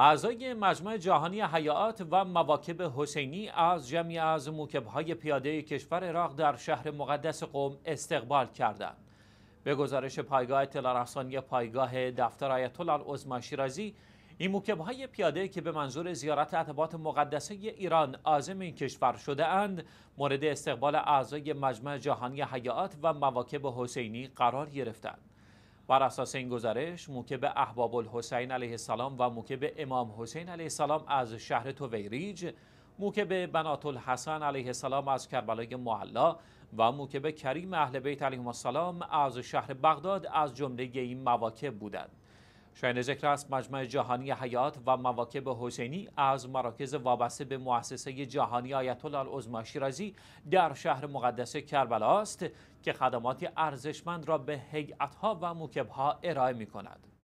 اعضای مجمع جهانی حیات و مواکب حسینی از جمعی از موکبهای پیاده کشور عراق در شهر مقدس قوم استقبال کردند. به گزارش پایگاه اطلاع پایگاه دفتر آیت الله شیرازی این موکبهای پیاده که به منظور زیارت اعتباط مقدسه ایران عازم این کشور شده اند مورد استقبال اعضای مجمع جهانی حیات و مواکب حسینی قرار گرفتند. بر اساس این گزارش موکب احباب الحسین علیه السلام و موکب امام حسین علیه السلام از شهر توویریج، موکب بنات الحسن علیه السلام از کربلای محلا و موکب کریم اهل بیت علیهم السلام از شهر بغداد از جمله این مواکب بودند شاین ذکر است مجمع جهانی حیات و مواکب حسینی از مراکز وابسته به مؤسسه جهانی آیت الله العظما شیرازی در شهر مقدس کربلا است که خدمات ارزشمند را به هیئت‌ها و موکب‌ها ارائه می‌کند.